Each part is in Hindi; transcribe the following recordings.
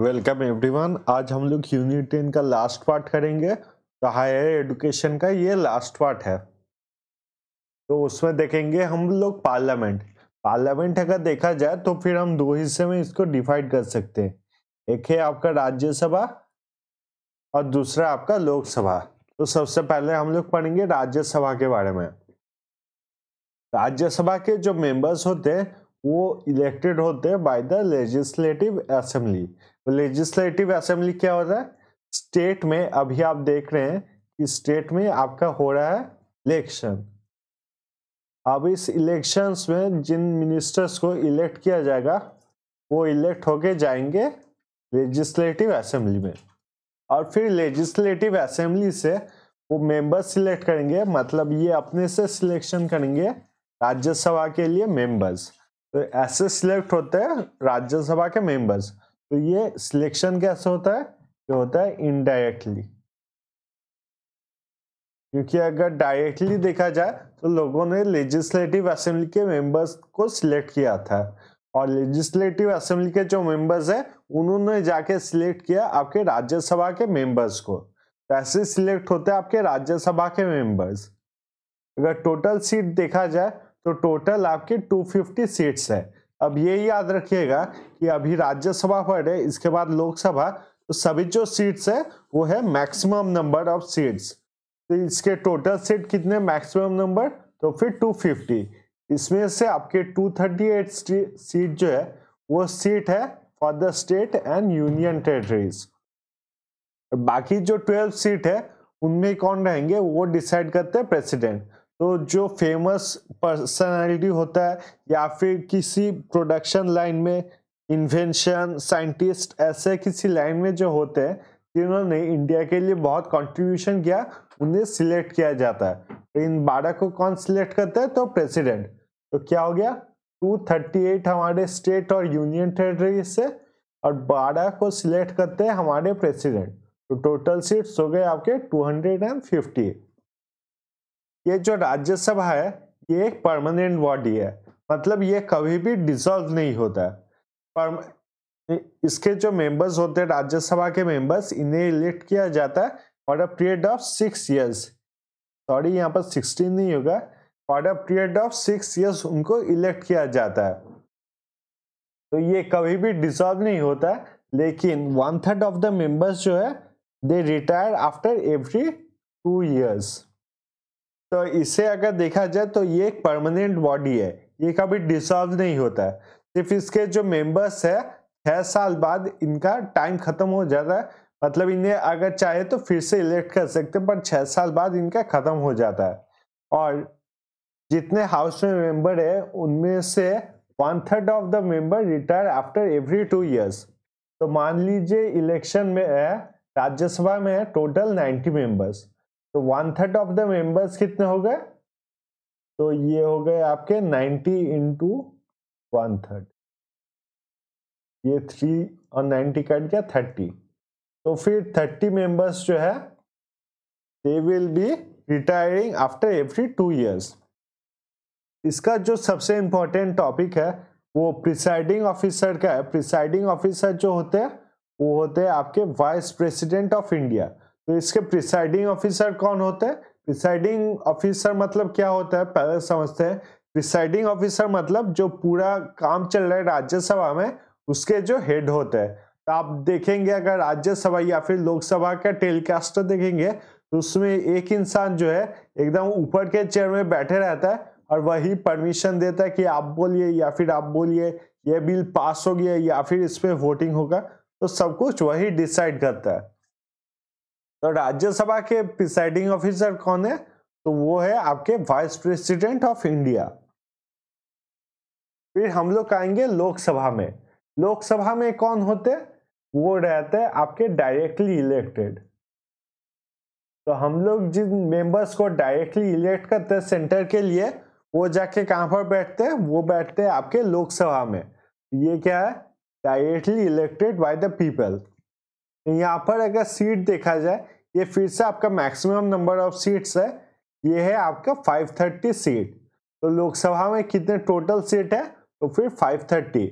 वेलकम एवरीवन आज हम लोग यूनिट टेन का लास्ट पार्ट करेंगे तो हायर एजुकेशन का ये लास्ट पार्ट है तो उसमें देखेंगे हम लोग पार्लियामेंट पार्लियामेंट अगर देखा जाए तो फिर हम दो हिस्से में इसको डिवाइड कर सकते हैं एक है आपका राज्यसभा और दूसरा आपका लोकसभा तो सबसे पहले हम लोग पढ़ेंगे राज्यसभा के बारे में राज्यसभा के जो मेंबर्स होते हैं वो इलेक्टेड होते हैं by the legislative assembly legislative assembly क्या हो रहा है स्टेट में अभी आप देख रहे हैं कि स्टेट में आपका हो रहा है इलेक्शन अब इस इलेक्शंस में जिन मिनिस्टर्स को इलेक्ट किया जाएगा वो इलेक्ट होके जाएंगे लेजिस्लेटिव असेंबली में और फिर लेजिस्लेटिव असेंबली से वो मेंबर सिलेक्ट करेंगे मतलब ये अपने से सिलेक्शन करेंगे राज्यसभा के लिए मेंबर्स तो ऐसे सिलेक्ट होते हैं राज्यसभा के मेंबर्स तो ये सिलेक्शन कैसे होता है ये होता है इनडायरेक्टली क्योंकि अगर डायरेक्टली देखा जाए तो लोगों ने लेजिस्लेटिव असेंबली के मेंबर्स को सिलेक्ट किया था और लेजिस्लेटिव असेंबली के जो मेंबर्स हैं उन्होंने जाके सिलेक्ट किया आपके राज्यसभा के मेंबर्स को तो ऐसे सिलेक्ट होते हैं आपके राज्यसभा के मेंबर्स अगर टोटल सीट देखा जाए तो टोटल आपके 250 सीट्स है अब ये याद रखिएगा कि अभी राज्यसभा पर है इसके बाद लोकसभा तो सभी जो सीट्स है वो है मैक्सिमम नंबर ऑफ सीट्स तो इसके टोटल सीट कितने मैक्सिमम नंबर तो फिर 250 इसमें से आपके 238 सीट जो है वो सीट है for the state and union territories बाकी जो 12 सीट है उनमें कौन रहेंगे वो डिसाइड करते हैं प्रेसिडेंट तो जो फेमस पर्सनालिटी होता है या फिर किसी प्रोडक्शन लाइन में इन्वेंशन साइंटिस्ट ऐसे किसी लाइन में जो होते हैं जिन्होंने इंडिया के लिए बहुत कंट्रीब्यूशन किया उन्हें सिलेक्ट किया जाता है तो इन बारह को कौन सिलेक्ट करता है तो प्रेसिडेंट तो क्या हो गया 238 हमारे स्टेट और यूनियन टेरेटरी से और बारह को सिलेक्ट करते हैं हमारे प्रेसिडेंट तो टोटल सीट्स हो गए आपके टू 250 ये जो राज्यसभा है ये एक परमानेंट बॉडी है मतलब ये कभी भी डिसॉल्व नहीं होता है पर इसके जो मेंबर्स होते हैं राज्यसभा के मेंबर्स इन्हें इलेक्ट किया जाता है for a period of six years sorry यहाँ पर सिक्सटीन नहीं होगा for a period of six years उनको इलेक्ट किया जाता है तो ये कभी भी डिसॉल्व नहीं होता है लेकिन one third of the members जो है they retire after every two years तो इसे अगर देखा जाए तो ये एक परमानेंट बॉडी है ये कभी डिसॉल्व नहीं होता है सिर्फ इसके जो मेंबर्स है छः साल बाद इनका टाइम खत्म हो जाता है मतलब इन्हें अगर चाहे तो फिर से इलेक्ट कर सकते हैं पर छः साल बाद इनका ख़त्म हो जाता है और जितने हाउस में मेंबर है उनमें से one third of the member retire after every two years तो मान लीजिए इलेक्शन में है राज्यसभा में है टोटल नाइन्टी मेंबर्स तो one third of the members कितने हो गए तो ये हो गए आपके नाइन्टी इंटू वन थर्ड ये थ्री और नाइन्टी कट गया थर्टी तो फिर थर्टी मेंबर्स जो है they will be retiring after every two years इसका जो सबसे इम्पोर्टेंट टॉपिक है वो प्रिसाइडिंग ऑफिसर का है प्रिसाइडिंग ऑफिसर जो होते हैं वो होते हैं आपके वाइस प्रेसिडेंट ऑफ इंडिया तो इसके प्रिसाइडिंग ऑफिसर कौन होते हैं प्रिसाइडिंग ऑफिसर मतलब क्या होता है पहले समझते हैं प्रिसाइडिंग ऑफिसर मतलब जो पूरा काम चल रहा है राज्यसभा में उसके जो हेड होते हैं तो आप देखेंगे अगर राज्यसभा या फिर लोकसभा का टेलीकास्ट देखेंगे तो उसमें एक इंसान जो है एकदम ऊपर के चेयर में बैठे रहता है और वही परमिशन देता है कि आप बोलिए या फिर आप बोलिए यह बिल पास हो गया या फिर इस पर वोटिंग होगा तो सब कुछ वही डिसाइड करता है तो राज्यसभा के प्रिसाइडिंग ऑफिसर कौन है तो वो है आपके वाइस प्रेसिडेंट ऑफ इंडिया फिर हम लोग आएंगे लोकसभा में लोकसभा में कौन होते वो रहते हैं आपके डायरेक्टली इलेक्टेड तो हम लोग जिन मेंबर्स को डायरेक्टली इलेक्ट करते हैं सेंटर के लिए वो जाके कहाँ पर बैठते हैं वो बैठते हैं आपके लोकसभा में ये क्या है directly elected by the people यहाँ पर अगर सीट देखा जाए ये फिर से आपका मैक्सिमम नंबर ऑफ सीट्स है ये है आपका 530 सीट तो लोकसभा में कितने टोटल सीट है तो फिर 530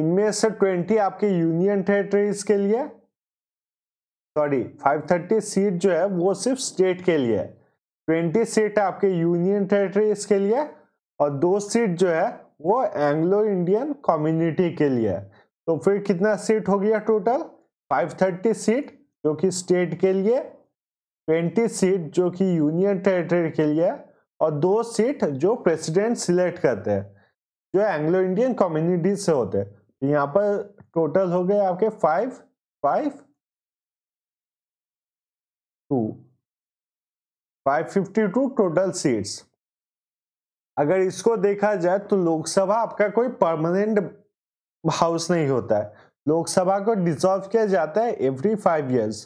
इनमें से 20 आपके यूनियन टेरेटरीज के लिए सॉरी 530 सीट जो है वो सिर्फ स्टेट के लिए है 20 सीट आपके यूनियन टेरेटरीज के लिए और दो सीट जो है वो एंग्लो इंडियन कम्युनिटी के लिए तो फिर कितना सीट हो गया टोटल 530 सीट जो कि स्टेट के लिए 20 सीट जो कि यूनियन टेरिटरी के लिए और दो सीट जो प्रेसिडेंट सिलेक्ट करते हैं जो एंग्लो इंडियन कम्युनिटी से होते हैं तो यहाँ पर टोटल हो गए आपके five five two five fifty two total seats अगर इसको देखा जाए तो लोकसभा आपका कोई परमानेंट हाउस नहीं होता है लोकसभा को डिसॉल्व किया जाता है every five years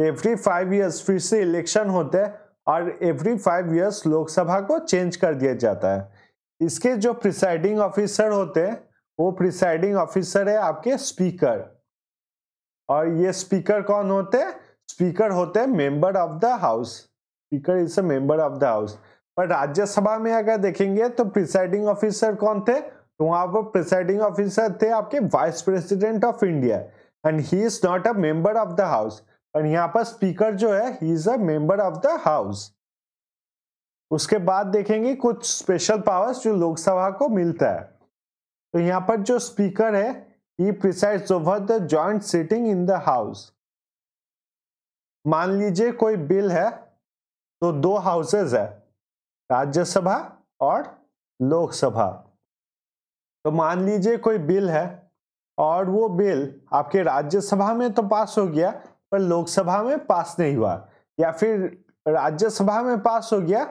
every five years फिर से इलेक्शन होते हैं और एवरी फाइव ईयर्स लोकसभा को चेंज कर दिया जाता है इसके जो प्रिसाइडिंग ऑफिसर होते हैं वो प्रिसाइडिंग ऑफिसर है आपके स्पीकर और ये स्पीकर कौन होते हैं स्पीकर होते हैं member of the house speaker is a member of the house पर राज्यसभा में अगर देखेंगे तो प्रिसाइडिंग ऑफिसर कौन थे तो वहां पर प्रिसाइडिंग ऑफिसर थे आपके vice president of India and he is not a member of the house and यहाँ पर स्पीकर जो है he is a member of the house उसके बाद देखेंगे कुछ स्पेशल पावर्स जो लोकसभा को मिलता है तो यहाँ पर जो स्पीकर है he presides over the joint sitting in the house मान लीजिए कोई बिल है तो दो हाउसेज है राज्यसभा और लोकसभा तो मान लीजिए कोई बिल है और वो बिल आपके राज्यसभा में तो पास हो गया पर लोकसभा में पास नहीं हुआ या फिर राज्यसभा में पास हो गया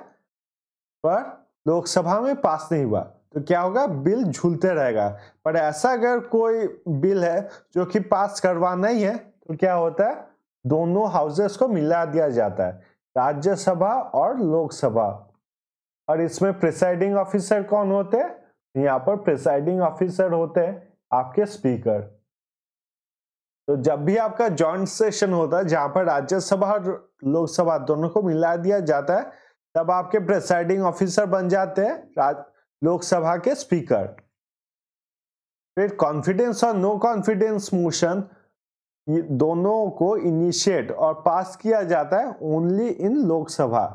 पर लोकसभा में पास नहीं हुआ तो क्या होगा बिल झूलते रहेगा पर ऐसा अगर कोई बिल है जो कि पास करवाना ही है तो क्या होता है दोनों हाउसेस को मिला दिया जाता है राज्यसभा और लोकसभा और इसमें प्रिसाइडिंग ऑफिसर कौन होते हैं यहाँ पर प्रिसाइडिंग ऑफिसर होते हैं आपके स्पीकर तो जब भी आपका जॉइंट सेशन होता है जहां पर राज्यसभा और लोकसभा दोनों को मिला दिया जाता है तब आपके प्रिसाइडिंग ऑफिसर बन जाते हैं लोकसभा के स्पीकर फिर कॉन्फिडेंस और नो कॉन्फिडेंस मोशन दोनों को इनिशिएट और पास किया जाता है ओनली इन लोकसभा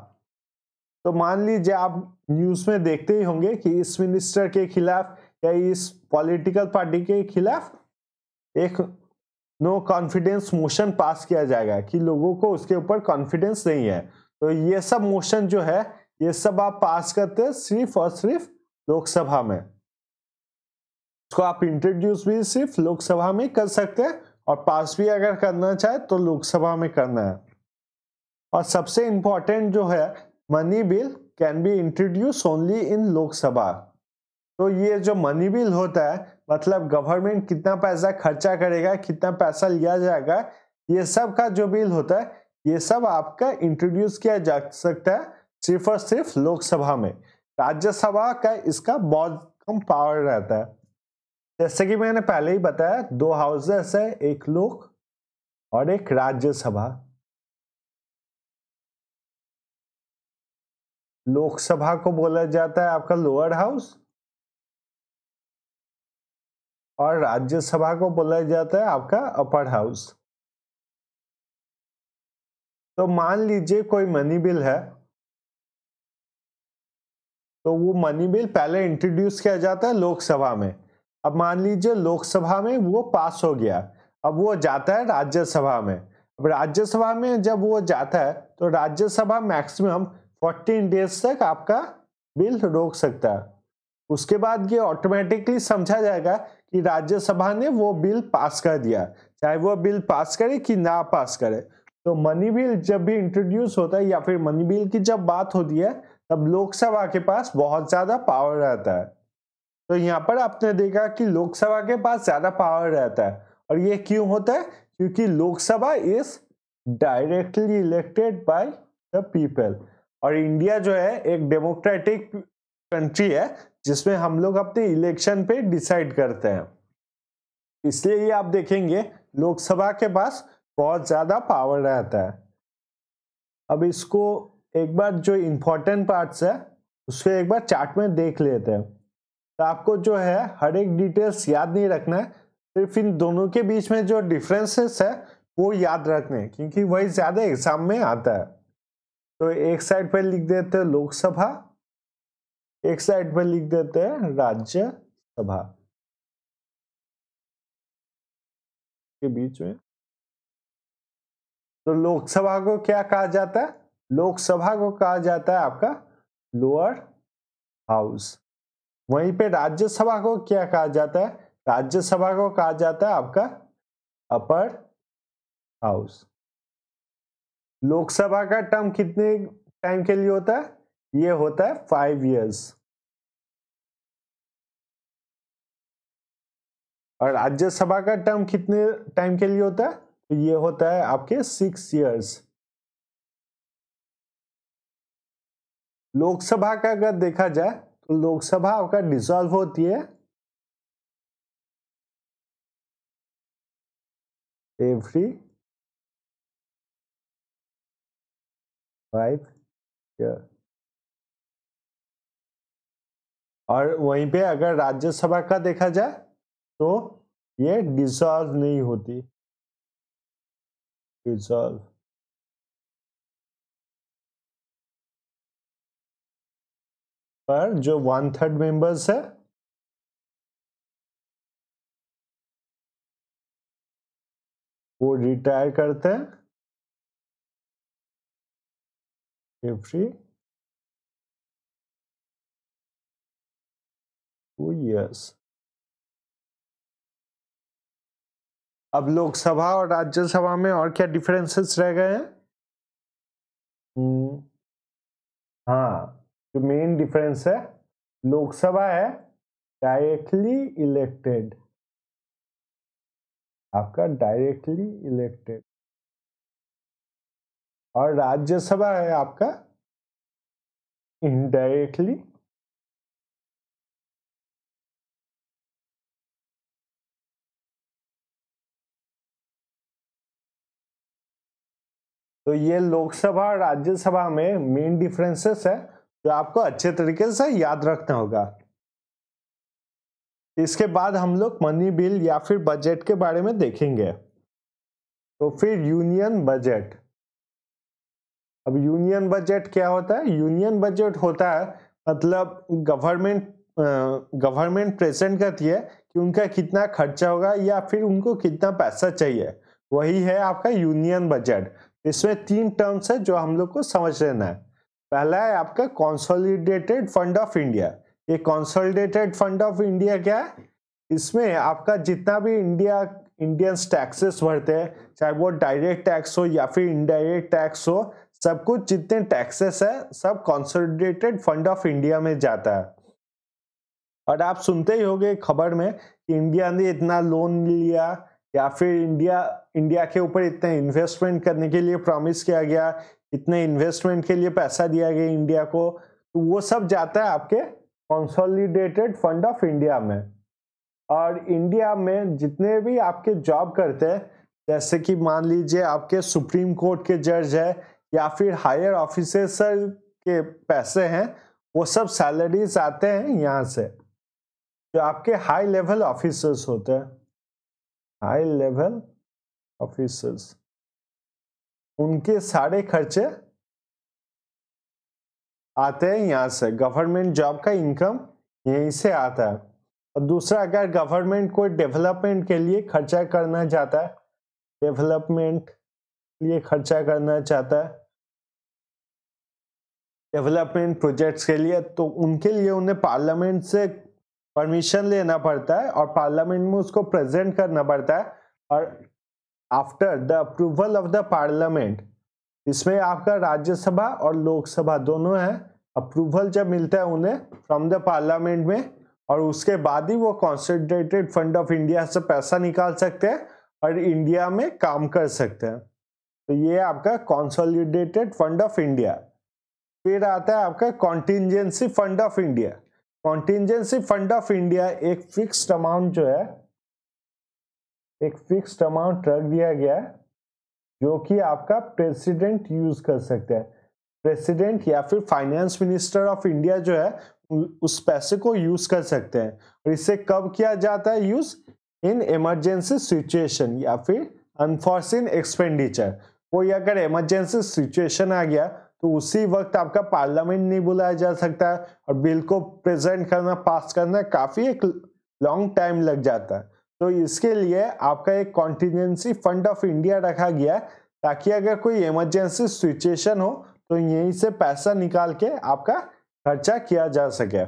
तो मान लीजिए आप न्यूज में देखते ही होंगे कि इस मिनिस्टर के खिलाफ या इस पॉलिटिकल पार्टी के खिलाफ एक नो कॉन्फिडेंस मोशन पास किया जाएगा कि लोगों को उसके ऊपर कॉन्फिडेंस नहीं है तो ये सब मोशन जो है ये सब आप पास करते हैं सिर्फ और सिर्फ लोकसभा में इसको आप इंट्रोड्यूस भी सिर्फ लोकसभा में कर सकते हैं और पास भी अगर करना चाहे तो लोकसभा में करना है और सबसे इम्पोर्टेंट जो है money bill can be introduce only in Lok Sabha तो ये जो मनी बिल होता है मतलब गवर्नमेंट कितना पैसा खर्चा करेगा कितना पैसा लिया जाएगा ये सब का जो बिल होता है ये सब आपका इंट्रोड्यूस किया जा सकता है सिर्फ और सिर्फ लोकसभा में राज्यसभा का इसका बहुत कम पावर रहता है जैसे कि मैंने पहले ही बताया दो हाउसेस है एक लोक और एक राज्यसभा लोकसभा को बोला जाता है आपका लोअर हाउस और राज्यसभा को बोला जाता है आपका अपर हाउस तो मान लीजिए कोई मनी बिल है तो वो मनी बिल पहले इंट्रोड्यूस किया जाता है लोकसभा में अब मान लीजिए लोकसभा में वो पास हो गया अब वो जाता है राज्यसभा में अब राज्यसभा में जब वो जाता है तो राज्यसभा मैक्सिमम फोर्टीन डेज तक आपका बिल रोक सकता है उसके बाद ये ऑटोमेटिकली समझा जाएगा कि राज्यसभा ने वो बिल पास कर दिया चाहे वो बिल पास करे कि ना पास करे तो मनी बिल जब भी इंट्रोड्यूस होता है या फिर मनी बिल की जब बात होती है तब लोकसभा के पास बहुत ज़्यादा पावर रहता है तो यहाँ पर आपने देखा कि लोकसभा के पास ज़्यादा पावर रहता है और ये क्यों होता है क्योंकि Lok Sabha is directly elected by the people और इंडिया जो है एक डेमोक्रेटिक कंट्री है जिसमें हम लोग अपने इलेक्शन पे डिसाइड करते हैं इसलिए ही आप देखेंगे लोकसभा के पास बहुत ज़्यादा पावर रहता है अब इसको एक बार जो इम्पोर्टेंट पार्ट्स है उसको एक बार चार्ट में देख लेते हैं तो आपको जो है हर एक डिटेल्स याद नहीं रखना है सिर्फ इन दोनों के बीच में जो डिफरेंसेस है वो याद रखने क्योंकि वही ज़्यादा एग्जाम में आता है तो एक साइड पर लिख देते हैं लोकसभा एक साइड पर लिख देते हैं राज्य सभा के बीच में तो लोकसभा को क्या कहा जाता है लोकसभा को कहा जाता है आपका लोअर हाउस वहीं पे राज्यसभा को क्या कहा जाता है राज्यसभा को कहा जाता है आपका अपर हाउस लोकसभा का टर्म कितने टाइम के लिए होता है ये होता है फाइव इयर्स और राज्यसभा का टर्म कितने टाइम के लिए होता है तो ये होता है आपके सिक्स इयर्स लोकसभा का अगर देखा जाए तो लोकसभा आपका डिसॉल्व होती है एवरी फाइव और वहीं पे अगर राज्यसभा का देखा जाए तो ये डिसॉल्व नहीं होती डिसॉल्व पर जो वन थर्ड मेंबर्स है वो रिटायर करते हैं every two years. अब लोकसभा और राज्यसभा में और क्या डिफरेंसेस रह गए हैं हाँ जो मेन डिफरेंस है लोकसभा है डायरेक्टली इलेक्टेड आपका डायरेक्टली इलेक्टेड और राज्यसभा है आपका इनडायरेक्टली तो ये लोकसभा और राज्यसभा में मेन डिफरेंसेस है जो आपको अच्छे तरीके से याद रखना होगा इसके बाद हम लोग मनी बिल या फिर बजट के बारे में देखेंगे तो फिर यूनियन बजट अब यूनियन बजट क्या होता है यूनियन बजट होता है मतलब गवर्नमेंट गवर्नमेंट प्रेजेंट करती है कि उनका कितना खर्चा होगा या फिर उनको कितना पैसा चाहिए वही है आपका यूनियन बजट इसमें तीन टर्म्स है जो हम लोग को समझ लेना है पहला है आपका कॉन्सोलिडेटेड फंड ऑफ इंडिया ये कॉन्सोलिडेटेड फंड ऑफ इंडिया क्या है इसमें आपका जितना भी इंडिया इंडियंस टैक्सेस भरते हैं चाहे वो डायरेक्ट टैक्स हो या फिर इनडायरेक्ट टैक्स हो सब कुछ जितने टैक्सेस है सब कॉन्सोलिडेटेड फंड ऑफ इंडिया में जाता है और आप सुनते ही होंगे खबर में कि इंडिया ने इतना लोन लिया या फिर इंडिया इंडिया के ऊपर इतने इन्वेस्टमेंट करने के लिए प्रॉमिस किया गया इतने इन्वेस्टमेंट के लिए पैसा दिया गया इंडिया को तो वो सब जाता है आपके कॉन्सोलिडेटेड फंड ऑफ इंडिया में और इंडिया में जितने भी आपके जॉब करते हैं जैसे कि मान लीजिए आपके सुप्रीम कोर्ट के जज है या फिर हायर ऑफिसर के पैसे हैं वो सब सैलरीज आते हैं यहाँ से जो आपके हाई लेवल ऑफिसर्स होते हैं हाई लेवल ऑफिसर्स उनके सारे खर्चे आते हैं यहाँ से गवर्नमेंट जॉब का इनकम यहीं से आता है और दूसरा अगर गवर्नमेंट कोई डेवलपमेंट के लिए खर्चा करना चाहता है डेवलपमेंट लिए खर्चा करना चाहता है डेवलपमेंट प्रोजेक्ट्स के लिए तो उनके लिए उन्हें पार्लियामेंट से परमिशन लेना पड़ता है और पार्लियामेंट में उसको प्रेजेंट करना पड़ता है और after the approval of the parliament इसमें आपका राज्यसभा और लोकसभा दोनों है अप्रूवल जब मिलता है उन्हें फ्रॉम द पार्लियामेंट में और उसके बाद ही वो कॉन्सेंट्रेटेड फंड ऑफ इंडिया से पैसा निकाल सकते हैं और इंडिया में काम कर सकते हैं तो ये आपका कॉन्सोलिडेटेड फंड ऑफ इंडिया फिर आता है आपका contingency fund of India contingency fund of India एक फिक्स्ड अमाउंट जो है एक फिक्स्ड अमाउंट रख दिया गया है जो कि आपका प्रेसिडेंट यूज कर सकते हैं प्रेसिडेंट या फिर फाइनेंस मिनिस्टर ऑफ इंडिया जो है उस पैसे को यूज कर सकते हैं और इसे कब किया जाता है यूज इन इमरजेंसी सिचुएशन या फिर अनफॉर्सिन एक्सपेंडिचर कोई अगर इमरजेंसी सिचुएशन आ गया तो उसी वक्त आपका पार्लियामेंट नहीं बुलाया जा सकता और बिल को प्रेजेंट करना पास करना काफ़ी एक लॉन्ग टाइम लग जाता है तो इसके लिए आपका एक कॉन्टीजेंसी फंड ऑफ इंडिया रखा गया है ताकि अगर कोई इमरजेंसी सिचुएशन हो तो यहीं से पैसा निकाल के आपका खर्चा किया जा सके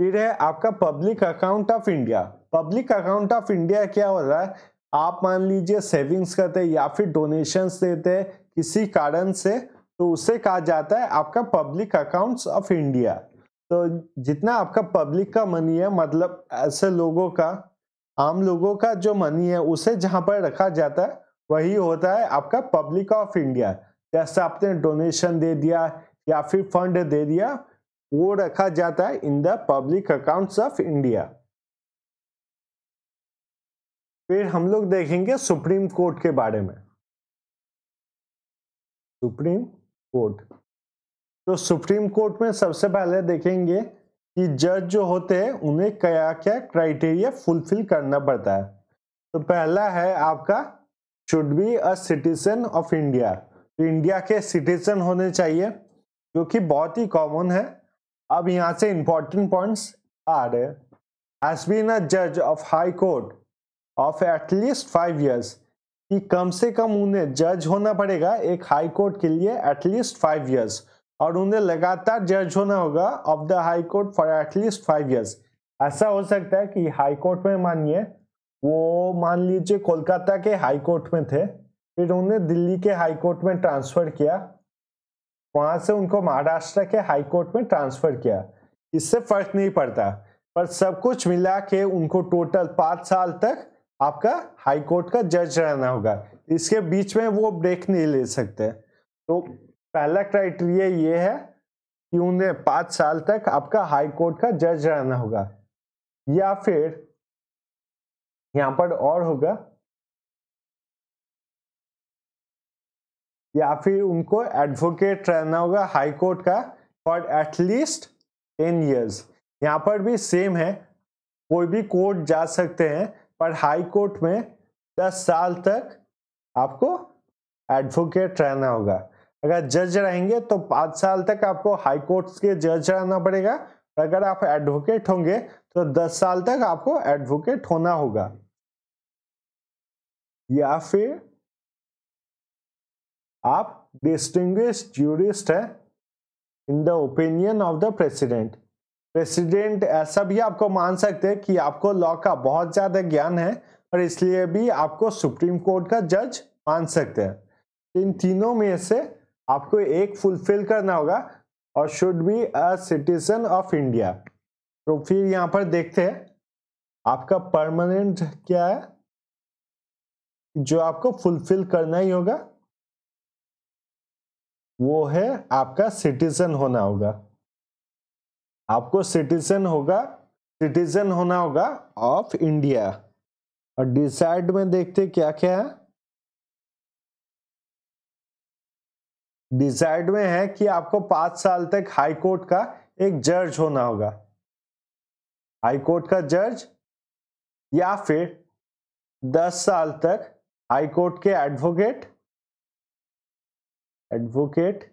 फिर है आपका public account of India public account of India क्या हो रहा है आप मान लीजिए सेविंग्स करते या फिर डोनेशंस देते किसी कारण से तो उसे कहा जाता है आपका पब्लिक अकाउंट्स ऑफ इंडिया तो जितना आपका पब्लिक का मनी है मतलब ऐसे लोगों का आम लोगों का जो मनी है उसे जहां पर रखा जाता है वही होता है आपका पब्लिक ऑफ इंडिया जैसे आपने डोनेशन दे दिया या फिर फंड दे दिया वो रखा जाता है in the public accounts of India फिर हम लोग देखेंगे सुप्रीम कोर्ट के बारे में सुप्रीम कोर्ट तो सुप्रीम कोर्ट में सबसे पहले देखेंगे कि जज जो होते हैं उन्हें क्या क्या क्राइटेरिया फुलफिल करना पड़ता है तो पहला है आपका should be a citizen of India तो इंडिया के सिटीजन होने चाहिए जो कि बहुत ही कॉमन है अब यहाँ से इंपॉर्टेंट पॉइंट्स आ रहे एस बीन अ जज of high court of at least five years कि कम से कम उन्हें जज होना पड़ेगा एक हाई कोर्ट के लिए एटलीस्ट फाइव ईयर्स और उन्हें लगातार जज होना होगा of the high court for at least five years ऐसा हो सकता है कि हाई कोर्ट में मानिए वो मान लीजिए कोलकाता के हाई कोर्ट में थे फिर उन्हें दिल्ली के हाई कोर्ट में ट्रांसफ़र किया वहाँ से उनको महाराष्ट्र के हाई कोर्ट में ट्रांसफ़र किया इससे फर्क नहीं पड़ता पर सब कुछ मिला के उनको टोटल पाँच साल तक आपका हाई कोर्ट का जज रहना होगा इसके बीच में वो ब्रेक नहीं ले सकते तो पहला क्राइटेरिया ये है कि उन्हें पाँच साल तक आपका हाई कोर्ट का जज रहना होगा या फिर यहाँ पर और होगा या फिर उनको एडवोकेट रहना होगा हाई कोर्ट का फॉर एटलीस्ट टेन ईयर्स यहाँ पर भी सेम है कोई भी कोर्ट जा सकते हैं पर हाई कोर्ट में दस साल तक आपको एडवोकेट रहना होगा अगर जज रहेंगे तो पाँच साल तक आपको हाई कोर्ट के जज रहना पड़ेगा अगर आप एडवोकेट होंगे तो दस साल तक आपको एडवोकेट होना होगा या फिर आप डिस्टिंग्विश जूरिस्ट हैं in the opinion of the president president ऐसा भी आपको मान सकते हैं कि आपको लॉ का बहुत ज़्यादा ज्ञान है और इसलिए भी आपको सुप्रीम कोर्ट का जज मान सकते हैं इन तीनों में से आपको एक फुलफिल करना होगा और should be a citizen of India तो फिर यहाँ पर देखते हैं आपका परमानेंट क्या है जो आपको फुलफिल करना ही होगा वो है आपका सिटीजन होना होगा आपको सिटीजन होगा सिटीजन होना होगा ऑफ इंडिया और डिसाइड में देखते क्या क्या है डिसाइड में है कि आपको पांच साल तक हाई कोर्ट का एक जज होना होगा हाई कोर्ट का जज या फिर दस साल तक हाई कोर्ट के एडवोकेट एडवोकेट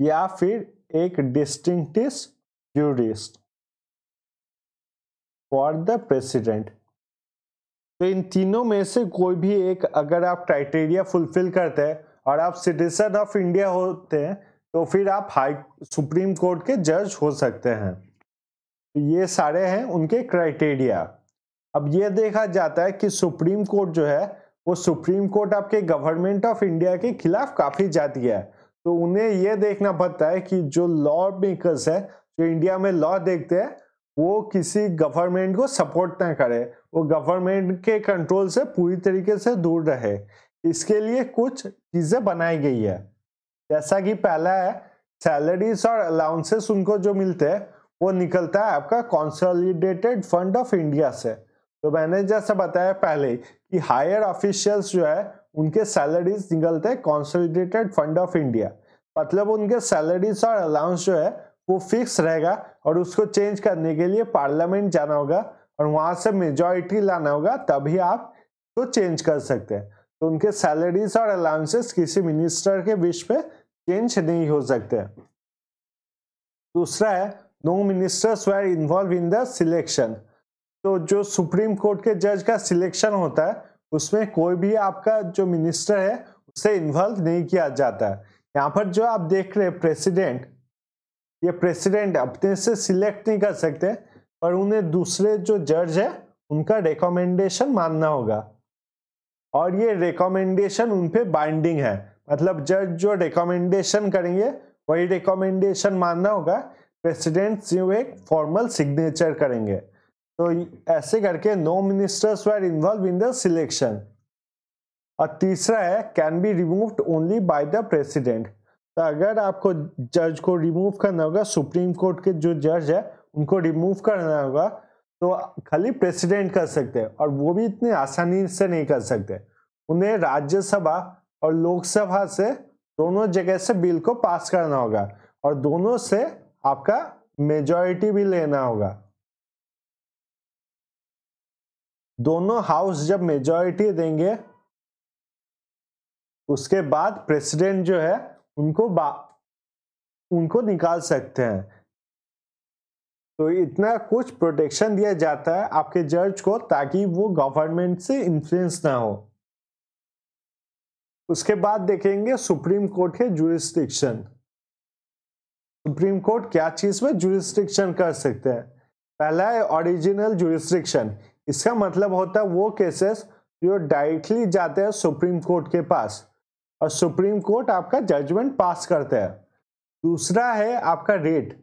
या फिर एक distinctive jurist for the president तो इन तीनों में से कोई भी एक अगर आप क्राइटेरिया फुलफिल करते हैं और आप सिटीजन ऑफ इंडिया होते हैं तो फिर आप हाई सुप्रीम कोर्ट के जज हो सकते हैं तो ये सारे हैं उनके क्राइटेरिया अब ये देखा जाता है कि सुप्रीम कोर्ट जो है वो सुप्रीम कोर्ट आपके गवर्नमेंट ऑफ इंडिया के खिलाफ काफी जाती है तो उन्हें यह देखना पड़ता है कि जो लॉ मेकर्स है जो इंडिया में लॉ देखते हैं वो किसी गवर्नमेंट को सपोर्ट ना करे वो गवर्नमेंट के कंट्रोल से पूरी तरीके से दूर रहे इसके लिए कुछ चीज़ें बनाई गई है जैसा कि पहला है सैलरीज और अलाउंसेस उनको जो मिलते हैं वो निकलता है आपका कॉन्सोलिडेटेड फंड ऑफ इंडिया से तो मैंने जैसा बताया पहले कि हायर ऑफिशियल्स जो है उनके सैलरीज निकलते हैं कॉन्सोलिडेटेड फंड ऑफ इंडिया मतलब उनके सैलरीज और अलाउंस जो है वो फिक्स रहेगा और उसको चेंज करने के लिए पार्लियामेंट जाना होगा और वहां से मेजोरिटी लाना होगा तभी आप तो चेंज कर सकते हैं तो उनके सैलरीज और अलाउंसेस किसी मिनिस्टर के विश पे चेंज नहीं हो सकते दूसरा है no ministers were involve in the selection तो जो सुप्रीम कोर्ट के जज का सिलेक्शन होता है उसमें कोई भी आपका जो मिनिस्टर है उसे इन्वॉल्व नहीं किया जाता है यहाँ पर जो आप देख रहे हैं प्रेसिडेंट ये प्रेसिडेंट अपने से सिलेक्ट नहीं कर सकते पर उन्हें दूसरे जो जज है उनका रिकमेंडेशन मानना होगा और ये रिकमेंडेशन उन पर बाइंडिंग है मतलब जज जो रिकमेंडेशन करेंगे वही रिकमेंडेशन मानना होगा प्रेसिडेंट जो एक फॉर्मल सिग्नेचर करेंगे तो ऐसे करके no ministers were involve in the selection और तीसरा है can be removed only by the president तो अगर आपको जज को रिमूव करना होगा सुप्रीम कोर्ट के जो जज है उनको रिमूव करना होगा तो खाली प्रेसिडेंट कर सकते हैं और वो भी इतनी आसानी से नहीं कर सकते उन्हें राज्यसभा और लोकसभा से दोनों जगह से बिल को पास करना होगा और दोनों से आपका मेजॉरिटी भी लेना होगा दोनों हाउस जब मेजॉरिटी देंगे उसके बाद प्रेसिडेंट जो है उनको उनको निकाल सकते हैं तो इतना कुछ प्रोटेक्शन दिया जाता है आपके जज को ताकि वो गवर्नमेंट से इन्फ्लुएंस ना हो उसके बाद देखेंगे सुप्रीम कोर्ट के जुरिस्टिक्शन सुप्रीम कोर्ट क्या चीज में जुरिस्टिक्शन कर सकते हैं पहला है ओरिजिनल जुरिस्टिक्शन इसका मतलब होता है वो केसेस जो डायरेक्टली जाते हैं सुप्रीम कोर्ट के पास और सुप्रीम कोर्ट आपका जजमेंट पास करते हैं दूसरा है आपका रेट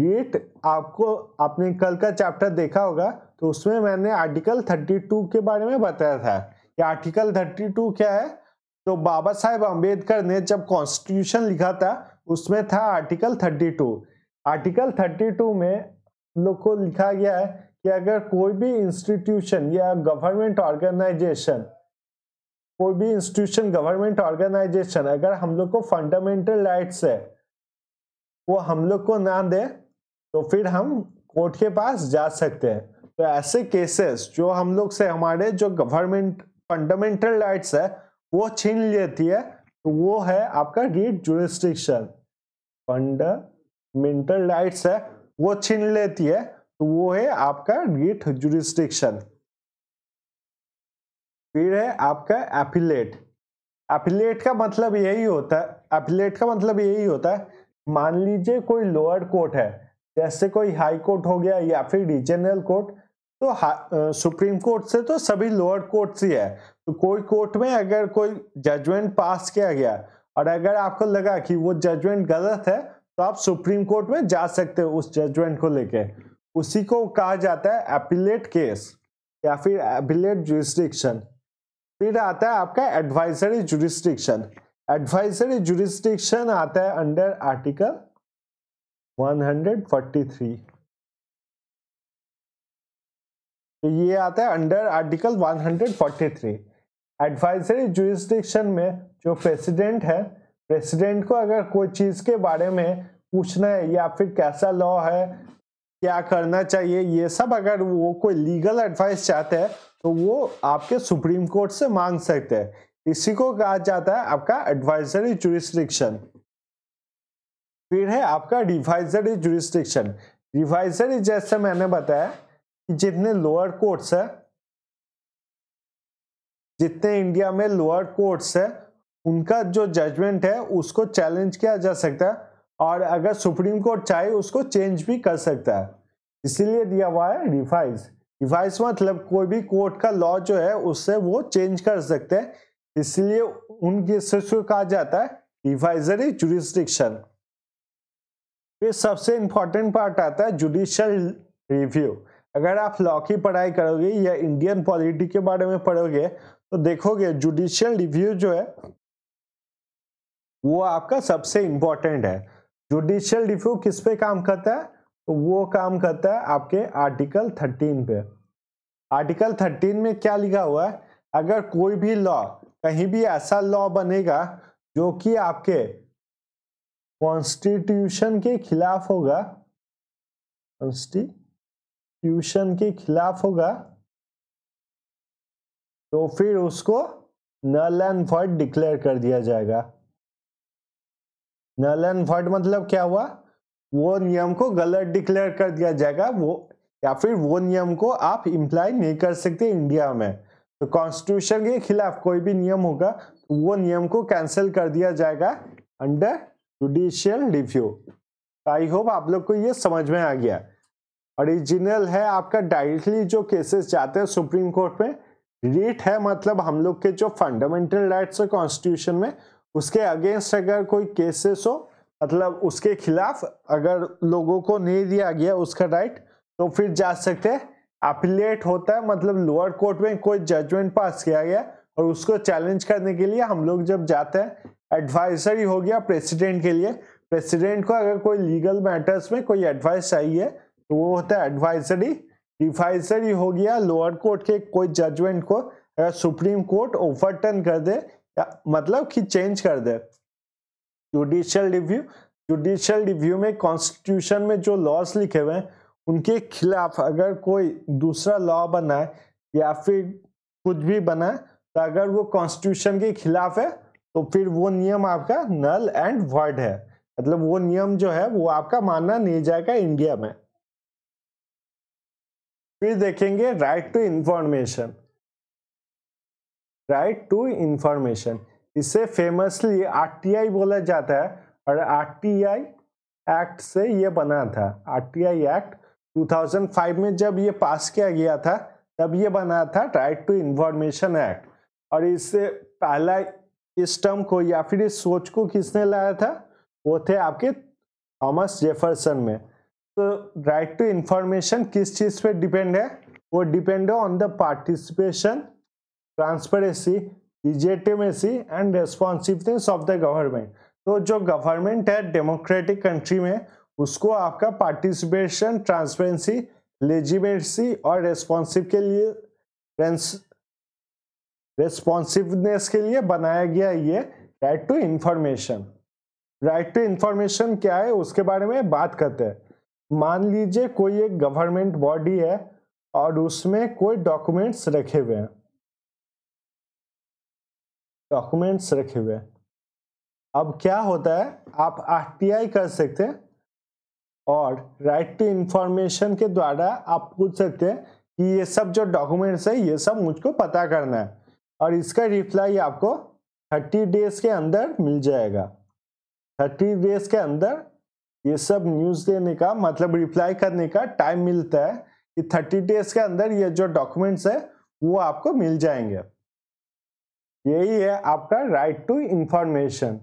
रेट आपको आपने कल का चैप्टर देखा होगा तो उसमें मैंने आर्टिकल 32 के बारे में बताया था कि आर्टिकल 32 क्या है तो बाबा साहेब अम्बेडकर ने जब कॉन्स्टिट्यूशन लिखा था उसमें था आर्टिकल 32 आर्टिकल 32 में लोग को लिखा गया है कि अगर कोई भी इंस्टीट्यूशन या गवर्नमेंट ऑर्गेनाइजेशन कोई भी इंस्टीट्यूशन गवर्नमेंट ऑर्गेनाइजेशन अगर हम लोग को फंडामेंटल राइट्स है वो हम लोग को ना दे तो फिर हम कोर्ट के पास जा सकते हैं तो ऐसे केसेस जो हम लोग से हमारे जो गवर्नमेंट फंडामेंटल राइट्स है वो छीन लेती है तो वो है आपका रीड जुरिस्ट्रिक्शन फंडामेंटल राइट्स है वो छीन लेती है तो वो है आपका रिट जुरिस्टिक्शन फिर है आपका एफिलेट एफिलेट का मतलब यही होता है एफिलेट का मतलब यही होता है मान लीजिए कोई लोअर कोर्ट है जैसे कोई हाई कोर्ट हो गया या फिर रीजनल कोर्ट तो सुप्रीम कोर्ट से तो सभी लोअर कोर्ट ही है तो कोई कोर्ट में अगर कोई जजमेंट पास किया गया और अगर आपको लगा कि वो जजमेंट गलत है तो आप सुप्रीम कोर्ट में जा सकते हो उस जजमेंट को लेके उसी को कहा जाता है एपिलेट केस या फिर एपिलेट जुरिस्डिक्शन फिर आता है आपका एडवाइजरी जुडिस्टिक्शन एडवाइजरी जुरिस्डिक्शन आता है अंडर आर्टिकल 143 तो ये आता है अंडर आर्टिकल 143 एडवाइजरी जुरिस्डिक्शन में जो प्रेसिडेंट है प्रेसिडेंट को अगर कोई चीज के बारे में पूछना है या फिर कैसा लॉ है क्या करना चाहिए ये सब अगर वो कोई लीगल एडवाइस चाहते हैं तो वो आपके सुप्रीम कोर्ट से मांग सकते हैं इसी को कहा जाता है आपका एडवाइजरी जुरिस्ट्रिक्शन फिर है आपका रिवाइजरी जुरिस्ट्रिक्शन रिवाइजरी जैसे मैंने बताया कि जितने लोअर कोर्ट्स है जितने इंडिया में लोअर कोर्ट्स है उनका जो जजमेंट है उसको चैलेंज किया जा सकता है और अगर सुप्रीम कोर्ट चाहे उसको चेंज भी कर सकता है इसीलिए दिया हुआ है रिफाइज रिफाइज मतलब कोई भी कोर्ट का लॉ जो है उससे वो चेंज कर सकते हैं इसलिए उनके कहा जाता है रिफाइजरी जुडिस्ट्रिक्शन फिर सबसे इंपॉर्टेंट पार्ट आता है जुडिशियल रिव्यू अगर आप लॉ की पढ़ाई करोगे या इंडियन पॉलिटी के बारे में पढ़ोगे तो देखोगे जुडिशियल रिव्यू जो है वो आपका सबसे इम्पोर्टेंट है जुडिशियल रिव्यू किस पे काम करता है तो वो काम करता है आपके आर्टिकल थर्टीन पे आर्टिकल थर्टीन में क्या लिखा हुआ है अगर कोई भी लॉ कहीं भी ऐसा लॉ बनेगा जो कि आपके कॉन्स्टिट्यूशन के खिलाफ होगा कॉन्स्टिट्यूशन के खिलाफ होगा तो फिर उसको नल एंड वॉइड डिक्लेयर कर दिया जाएगा नल एंड वर्ड मतलब क्या हुआ वो नियम को गलत डिक्लेयर कर दिया जाएगा वो या फिर वो नियम को आप इम्प्लाई नहीं कर सकते इंडिया में तो कॉन्स्टिट्यूशन के खिलाफ कोई भी नियम होगा तो वो नियम को कैंसिल कर दिया जाएगा under judicial review I hope आप लोग को ये समझ में आ गया ओरिजिनल है आपका डायरेक्टली जो केसेस जाते हैं सुप्रीम कोर्ट में रीट है मतलब हम लोग के जो फंडामेंटल राइट्स है कॉन्स्टिट्यूशन में उसके अगेंस्ट अगर कोई केसेस हो मतलब उसके खिलाफ अगर लोगों को नहीं दिया गया उसका राइट तो फिर जा सकते हैं अपिलेट होता है मतलब लोअर कोर्ट में कोई जजमेंट पास किया गया और उसको चैलेंज करने के लिए हम लोग जब जाते हैं एडवाइजरी हो गया प्रेसिडेंट के लिए प्रेसिडेंट को अगर कोई लीगल मैटर्स में कोई एडवाइस चाहिए तो वो होता है एडवाइजरी एडवाइजरी हो गया लोअर कोर्ट के कोई जजमेंट को अगर सुप्रीम कोर्ट ओवरटर्न कर दे मतलब कि चेंज कर दे जुडिशियल रिव्यू जुडिशियल रिव्यू में कॉन्स्टिट्यूशन में जो लॉज लिखे हुए हैं उनके खिलाफ अगर कोई दूसरा लॉ बनाए या फिर कुछ भी बनाए तो अगर वो कॉन्स्टिट्यूशन के खिलाफ है तो फिर वो नियम आपका नल एंड वर्ड है मतलब वो नियम जो है वो आपका मानना नहीं जाएगा इंडिया में फिर देखेंगे right to information right to information इसे फेमसली आरटीआई बोला जाता है और आरटीआई एक्ट से ये बना था आरटीआई एक्ट 2005 में जब ये पास किया गया था तब ये बना था राइट टू इंफॉर्मेशन एक्ट और इससे पहला इस टर्म को या फिर इस सोच को किसने लाया था वो थे आपके थॉमस जेफरसन में तो राइट टू इंफॉर्मेशन किस चीज़ पे डिपेंड है वो डिपेंड है on the participation transparency legitimacy and responsiveness of the government तो जो गवर्नमेंट है डेमोक्रेटिक कंट्री में उसको आपका पार्टिसिपेशन ट्रांसपेरेंसी लेजिमेसी और रेस्पॉन्सिव के लिए रेस्पॉन्सिवनेस के लिए बनाया गया ये right to information right to information क्या है उसके बारे में बात करते हैं मान लीजिए कोई एक गवर्नमेंट बॉडी है और उसमें कोई डॉक्यूमेंट्स रखे हुए हैं डॉक्यूमेंट्स रखे हुए हैं अब क्या होता है आप आर कर सकते हैं और राइट टू इंफॉर्मेशन के द्वारा आप पूछ सकते हैं कि ये सब जो डॉक्यूमेंट्स है ये सब मुझको पता करना है और इसका रिप्लाई आपको थर्टी डेज के अंदर मिल जाएगा थर्टी डेज के अंदर ये सब न्यूज़ देने का मतलब रिप्लाई करने का टाइम मिलता है कि थर्टी डेज के अंदर ये जो डॉक्यूमेंट्स है वो आपको मिल जाएंगे यही है आपका राइट टू इंफॉर्मेशन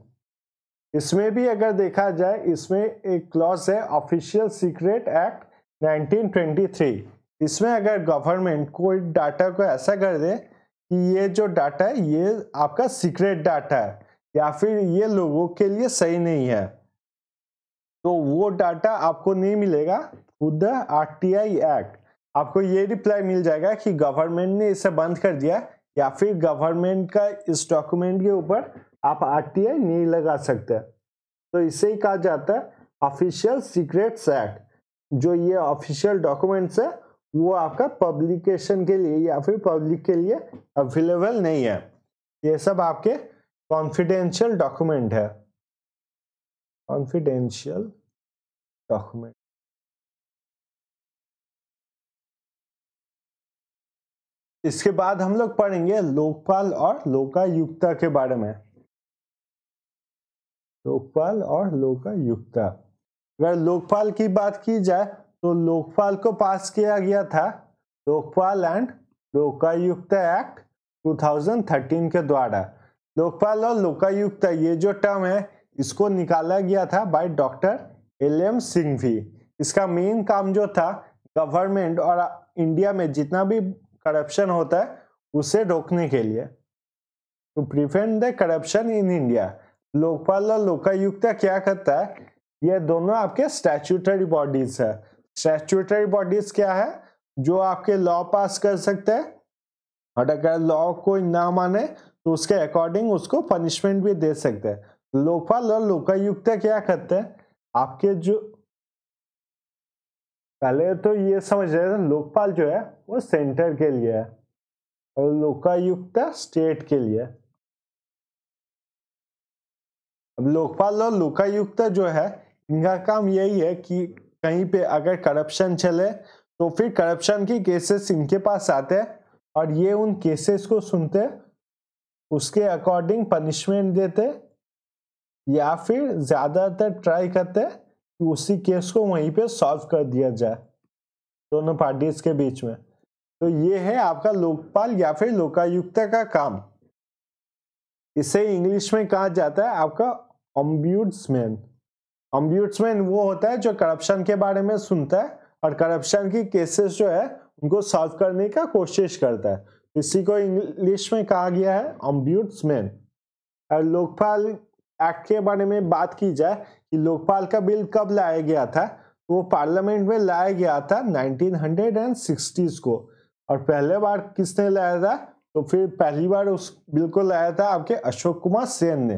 इसमें भी अगर देखा जाए इसमें एक क्लॉज है ऑफिशियल सीक्रेट एक्ट 1923 इसमें अगर गवर्नमेंट कोई डाटा को ऐसा कर दे कि ये जो डाटा है ये आपका सीक्रेट डाटा है या फिर ये लोगों के लिए सही नहीं है तो वो डाटा आपको नहीं मिलेगा विद द आर एक्ट आपको ये रिप्लाई मिल जाएगा कि गवर्नमेंट ने इसे बंद कर दिया है या फिर गवर्नमेंट का इस डॉक्यूमेंट के ऊपर आप आरटीआई नहीं लगा सकते तो इसे ही कहा जाता है ऑफिशियल सीक्रेट्स एक्ट जो ये ऑफिशियल डॉक्यूमेंट्स है वो आपका पब्लिकेशन के लिए या फिर पब्लिक के लिए अवेलेबल नहीं है ये सब आपके कॉन्फिडेंशियल डॉक्यूमेंट है कॉन्फिडेंशियल डॉक्यूमेंट इसके बाद हम लोग पढ़ेंगे लोकपाल और लोकायुक्ता के बारे में लोकपाल और लोकायुक्ता अगर लोकपाल की बात की जाए तो लोकपाल को पास किया गया था लोकपाल एंड लोकायुक्त एक्ट 2013 के द्वारा लोकपाल और लोकायुक्त ये जो टर्म है इसको निकाला गया था by doctor L M Singhvi इसका मेन काम जो था गवर्नमेंट और इंडिया में जितना भी करप्शन होता है उसे रोकने के लिए to prevent the corruption in India Lokpal और लोकायुक्त क्या करता है ये दोनों आपके स्टैचूटरी बॉडीज है स्टैचूटरी बॉडीज क्या है जो आपके लॉ पास कर सकते हैं और अगर लॉ कोई ना माने तो उसके अकॉर्डिंग उसको पनिशमेंट भी दे सकते हैं लोकपाल और लोकायुक्त क्या करते हैं आपके जो पहले तो ये समझ रहे थे लोकपाल जो है वो सेंटर के लिए है और लोकायुक्त स्टेट के लिए अब लोकपाल और लोकायुक्त जो है इनका काम यही है कि कहीं पे अगर करप्शन चले तो फिर करप्शन की केसेस इनके पास आते हैं और ये उन केसेस को सुनते उसके अकॉर्डिंग पनिशमेंट देते या फिर ज़्यादातर ट्राई करते उसी केस को वहीं पे सॉल्व कर दिया जाए दोनों पार्टीज के बीच में तो ये है आपका लोकपाल या फिर लोकायुक्त का काम इसे इंग्लिश में कहा जाता है आपका अम्ब्यूट्समैन अम्ब्यूट्समैन वो होता है जो करप्शन के बारे में सुनता है और करप्शन की केसेस जो है उनको सॉल्व करने का कोशिश करता है इसी को इंग्लिश में कहा गया है अम्ब्यूट्समैन और लोकपाल एक्ट के बारे में बात की जाए लोकपाल का बिल कब लाया गया था वो पार्लियामेंट में लाया गया था सिक्सटीज को और पहले बार किसने लाया था तो फिर पहली बार उस बिल को लाया था आपके अशोक कुमार सेन ने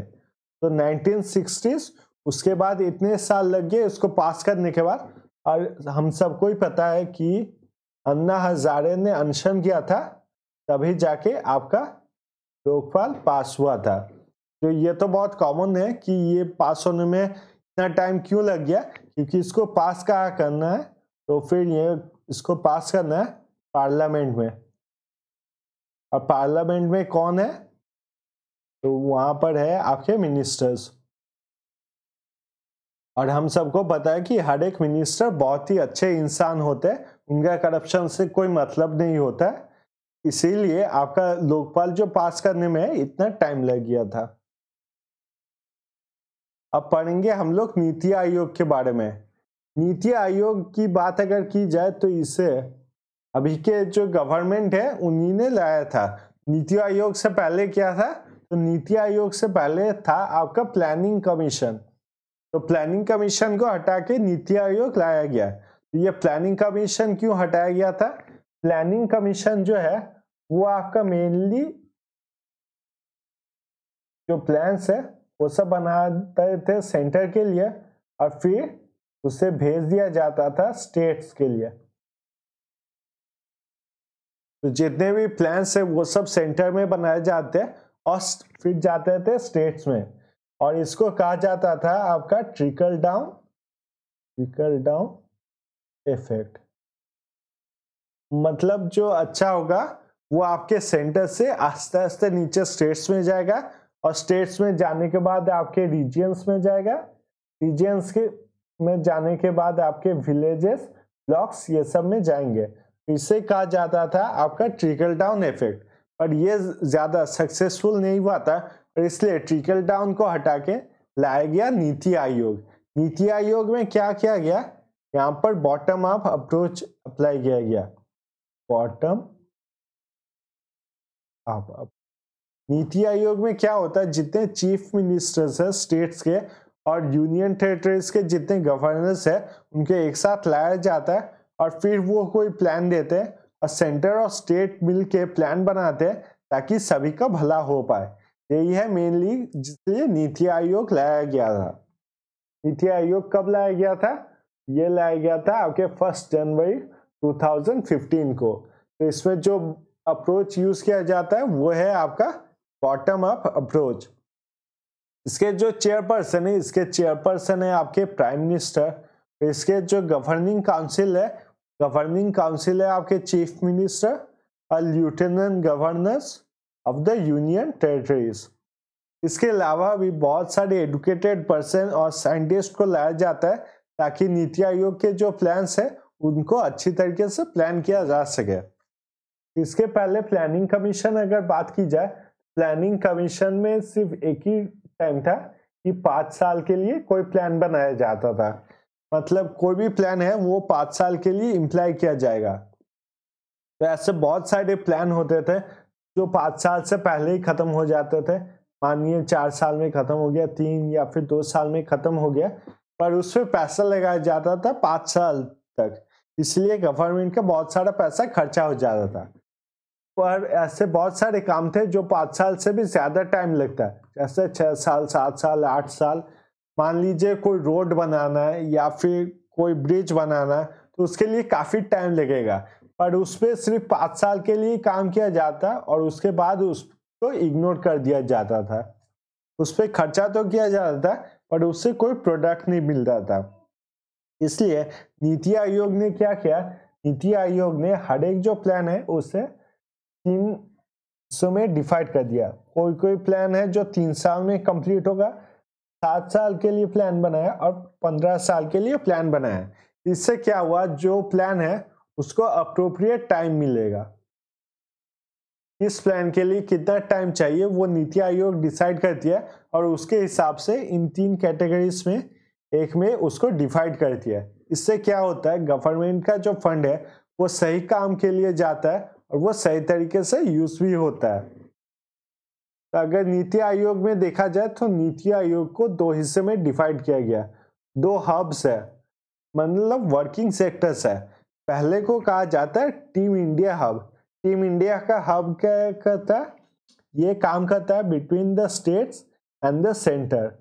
तो सिक्सटीज उसके बाद इतने साल लग गए उसको पास करने के बाद और हम सबको ही पता है कि अन्ना हजारे ने अनशन किया था तभी जाके आपका लोकपाल पास हुआ था तो ये तो बहुत कॉमन है कि ये पास होने में इतना टाइम क्यों लग गया क्योंकि इसको पास कहा करना है तो फिर ये इसको पास करना है पार्लियामेंट में और पार्लियामेंट में कौन है तो वहां पर है आपके मिनिस्टर्स और हम सबको पता है कि हर एक मिनिस्टर बहुत ही अच्छे इंसान होते हैं उनका करप्शन से कोई मतलब नहीं होता इसीलिए आपका लोकपाल जो पास करने में इतना टाइम लग गया था अब पढ़ेंगे हम लोग नीति आयोग के बारे में नीति आयोग की बात अगर की जाए तो इसे अभी के जो गवर्नमेंट है उन्हीं ने लाया था नीति आयोग से पहले क्या था तो नीति आयोग से पहले था आपका प्लानिंग कमीशन तो प्लानिंग कमीशन को हटा के नीति आयोग लाया गया तो ये प्लानिंग कमीशन क्यों हटाया गया था प्लानिंग कमीशन जो है वो आपका मेनली जो प्लान्स है वो सब बनाते थे सेंटर के लिए और फिर उसे भेज दिया जाता था स्टेट्स के लिए तो जितने भी प्लान्स है वो सब सेंटर में बनाए जाते और फिर जाते थे स्टेट्स में और इसको कहा जाता था आपका trickle down trickle down effect मतलब जो अच्छा होगा वो आपके सेंटर से आस्ते आस्ते नीचे स्टेट्स में जाएगा और स्टेट्स में जाने के बाद आपके रीजियंस में जाएगा रीजियंस के में जाने के बाद आपके विलेजेस ब्लॉक्स ये सब में जाएंगे इसे कहा जाता था आपका ट्रिकल डाउन इफेक्ट पर ये ज़्यादा सक्सेसफुल नहीं हुआ था और इसलिए ट्रिकल डाउन को हटा के लाया गया नीति आयोग नीति आयोग में क्या किया गया यहाँ पर बॉटम अप अप्रोच अप्लाई किया गया बॉटम अप नीति आयोग में क्या होता है जितने चीफ मिनिस्टर्स हैं स्टेट्स के और यूनियन टेरिटरीज के जितने गवर्नर्स हैं उनके एक साथ लाया जाता है और फिर वो कोई प्लान देते हैं और सेंटर और स्टेट मिल के प्लान बनाते हैं ताकि सभी का भला हो पाए यही है मेनली जिसलिए नीति आयोग लाया गया था नीति आयोग कब लाया गया था ये लाया गया था आपके फर्स्ट जनवरी 2015 को तो इसमें जो अप्रोच यूज किया जाता है वो है आपका बॉटम अप अप्रोच इसके जो चेयरपर्सन है इसके चेयरपर्सन है आपके प्राइम मिनिस्टर इसके जो गवर्निंग काउंसिल है गवर्निंग काउंसिल है आपके चीफ मिनिस्टर और lieutenant governors of the union territories इसके अलावा भी बहुत सारे एडुकेटेड पर्सन और साइंटिस्ट को लाया जाता है ताकि नीति आयोग के जो प्लान्स है उनको अच्छी तरीके से प्लान किया जा सके इसके पहले प्लानिंग कमीशन अगर बात की जाए प्लानिंग कमीशन में सिर्फ एक ही टाइम था कि पाँच साल के लिए कोई प्लान बनाया जाता था मतलब कोई भी प्लान है वो पाँच साल के लिए इम्प्लाई किया जाएगा तो ऐसे बहुत सारे प्लान होते थे जो पाँच साल से पहले ही ख़त्म हो जाते थे मानिए चार साल में ख़त्म हो गया तीन या फिर दो साल में ख़त्म हो गया पर उस पर पैसा लगाया जाता था पाँच साल तक इसलिए गवर्नमेंट का बहुत सारा पैसा खर्चा हो जाता था पर ऐसे बहुत सारे काम थे जो पाँच साल से भी ज़्यादा टाइम लगता है जैसे छः साल सात साल आठ साल मान लीजिए कोई रोड बनाना है या फिर कोई ब्रिज बनाना है तो उसके लिए काफ़ी टाइम लगेगा पर उस पर सिर्फ पाँच साल के लिए काम किया जाता और उसके बाद उसको इग्नोर कर दिया जाता था उस पर खर्चा तो किया जाता था पर उससे कोई प्रोडक्ट नहीं मिलता था इसलिए नीति आयोग ने क्या किया नीति आयोग ने हर एक जो प्लान है उसे तीन सौ में डिफाइड कर दिया कोई कोई प्लान है जो तीन साल में कंप्लीट होगा सात साल के लिए प्लान बनाया और पंद्रह साल के लिए प्लान बनाया इससे क्या हुआ जो प्लान है उसको अप्रोप्रिएट टाइम मिलेगा इस प्लान के लिए कितना टाइम चाहिए वो नीति आयोग डिसाइड करती है और उसके हिसाब से इन तीन कैटेगरीज में एक में उसको डिफाइड करती है इससे क्या होता है गवर्नमेंट का जो फंड है वो सही काम के लिए जाता है और वो सही तरीके से यूज भी होता है तो अगर नीति आयोग में देखा जाए तो नीति आयोग को दो हिस्से में डिवाइड किया गया दो हब्स है मतलब वर्किंग सेक्टर्स है पहले को कहा जाता है team India hub team India का हब क्या करता है ये काम करता है between the states and the centre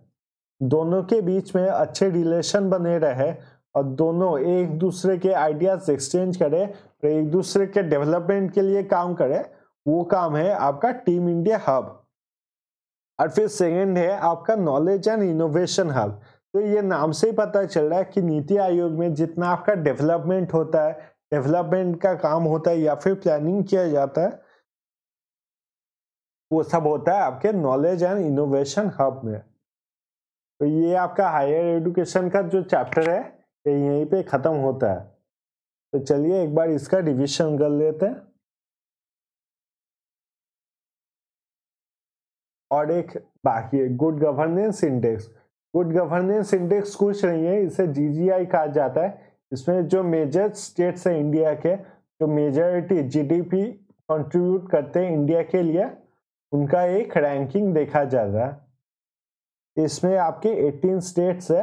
दोनों के बीच में अच्छे रिलेशन बने रहे और दोनों एक दूसरे के आइडियाज एक्सचेंज करें और एक दूसरे के डेवलपमेंट के लिए काम करें वो काम है आपका टीम इंडिया हब और फिर सेकेंड है आपका नॉलेज एंड इनोवेशन हब तो ये नाम से ही पता चल रहा है कि नीति आयोग में जितना आपका डेवलपमेंट होता है डेवलपमेंट का काम होता है या फिर प्लानिंग किया जाता है वो सब होता है आपके नॉलेज एंड इनोवेशन हब में तो ये आपका हायर एजुकेशन का जो चैप्टर है यहीं पे ख़त्म होता है तो चलिए एक बार इसका डिवीजन कर लेते हैं और एक बाकी है good governance index good governance index कुछ नहीं है इसे जीजीआई कहा जाता है इसमें जो मेजर स्टेट्स हैं इंडिया के जो मेजॉरिटी जीडीपी कंट्रीब्यूट करते हैं इंडिया के लिए उनका एक रैंकिंग देखा जाता है इसमें आपके 18 स्टेट्स है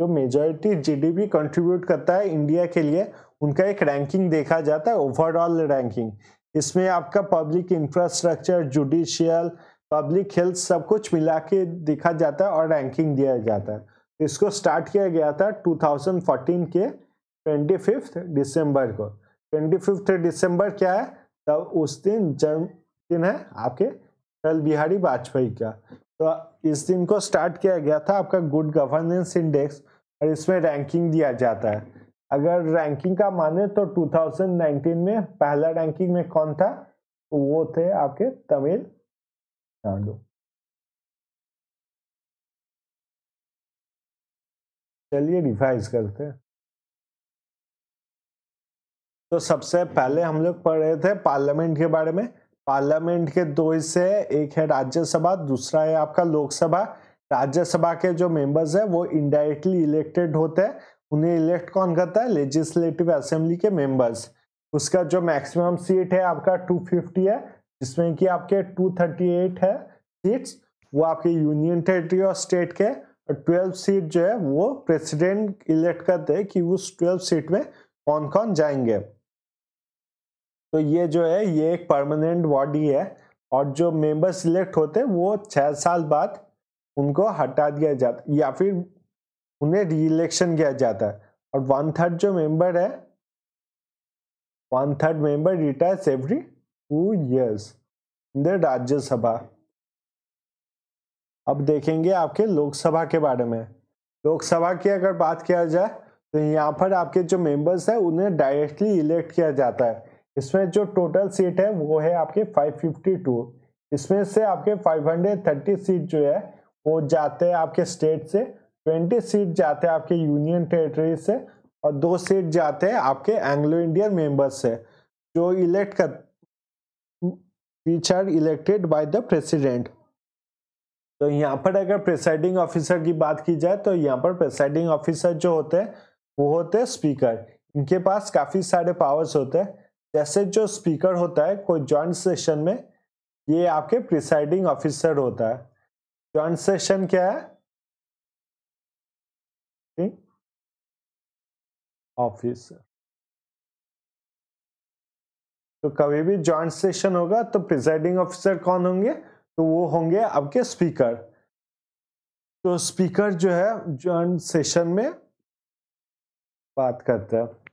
जो मेजॉरिटी जीडीपी कंट्रीब्यूट करता है इंडिया के लिए उनका एक रैंकिंग देखा जाता है ओवरऑल रैंकिंग इसमें आपका public infrastructure judicial public health सब कुछ मिला के देखा जाता है और रैंकिंग दिया जाता है इसको स्टार्ट किया गया था 2014 के ट्वेंटी फिफ्थ दिसंबर को ट्वेंटी फिफ्थ दिसंबर क्या है तब उस दिन जन्मदिन है आपके अटल बिहारी वाजपेयी का तो इस दिन को स्टार्ट किया गया था आपका गुड गवर्नेंस इंडेक्स और इसमें रैंकिंग दिया जाता है अगर रैंकिंग का माने तो 2019 में पहला रैंकिंग में कौन था तो वो थे आपके तमिलनाडु चलिए रिवाइज करते हैं तो सबसे पहले हम लोग पढ़ रहे थे पार्लियामेंट के बारे में पार्लियामेंट के दो हिस्से एक है राज्यसभा दूसरा है आपका लोकसभा राज्यसभा के जो मेंबर्स है वो इनडायरेक्टली इलेक्टेड होते हैं उन्हें इलेक्ट कौन करता है लेजिस्लेटिव असेंबली के मेंबर्स उसका जो मैक्सिमम सीट है आपका 250 है जिसमें कि आपके 238 है सीट्स वो आपके यूनियन टेरिटरी और स्टेट के और 12 सीट जो है वो प्रेसिडेंट इलेक्ट करते हैं कि उस 12 सीट में कौन कौन जाएंगे तो ये जो है ये एक परमानेंट बॉडी है और जो मेंबर सिलेक्ट होते हैं वो छः साल बाद उनको हटा दिया जाता या फिर उन्हें री इलेक्शन किया जाता है और वन थर्ड जो मेंबर है one third member retires every two years in the Rajya Sabha अब देखेंगे आपके लोकसभा के बारे में लोकसभा की अगर बात किया जाए तो यहाँ पर आपके जो मेंबर्स हैं उन्हें डायरेक्टली इलेक्ट किया जाता है इसमें जो टोटल सीट है वो है आपके 552 इसमें से आपके 530 सीट जो है वो जाते हैं आपके स्टेट से 20 सीट जाते हैं आपके यूनियन टेरिटरी से और दो सीट जाते हैं आपके एंग्लो इंडियन मेंबर्स से जो इलेक्ट कर which are elected by the president तो यहाँ पर अगर प्रेसाइडिंग ऑफिसर की बात की जाए तो यहाँ पर प्रेसाइडिंग ऑफिसर जो होते हैं वो होते हैं स्पीकर इनके पास काफ़ी सारे पावर्स होते हैं जैसे जो स्पीकर होता है कोई जॉइंट सेशन में ये आपके प्रिसाइडिंग ऑफिसर होता है जॉइंट सेशन क्या है ऑफिसर hmm? तो कभी भी जॉइंट सेशन होगा तो प्रिसाइडिंग ऑफिसर कौन होंगे तो वो होंगे आपके स्पीकर तो स्पीकर जो है जॉइंट सेशन में बात करता है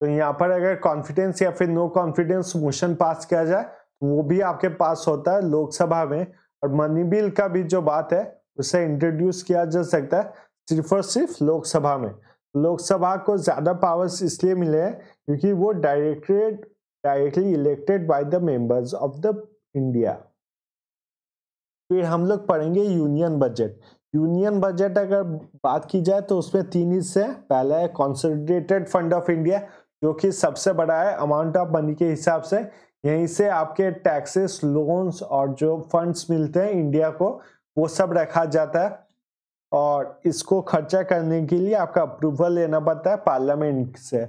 तो यहाँ पर अगर कॉन्फिडेंस या फिर नो कॉन्फिडेंस मोशन पास किया जाए तो वो भी आपके पास होता है लोकसभा में और मनी बिल का भी जो बात है उसे इंट्रोड्यूस किया जा सकता है सिर्फ और सिर्फ लोकसभा में लोकसभा को ज़्यादा पावर्स इसलिए मिले हैं क्योंकि वो directed directly elected by the members of the India फिर हम लोग पढ़ेंगे यूनियन बजट यूनियन बजट अगर बात की जाए तो उसमें तीन हिस्से हैं पहला है कॉन्सोलिडेटेड फंड ऑफ इंडिया जो कि सबसे बड़ा है अमाउंट ऑफ मनी के हिसाब से यहीं से आपके टैक्सेस लोन्स और जो फंड्स मिलते हैं इंडिया को वो सब रखा जाता है और इसको खर्चा करने के लिए आपका अप्रूवल लेना पड़ता है पार्लियामेंट से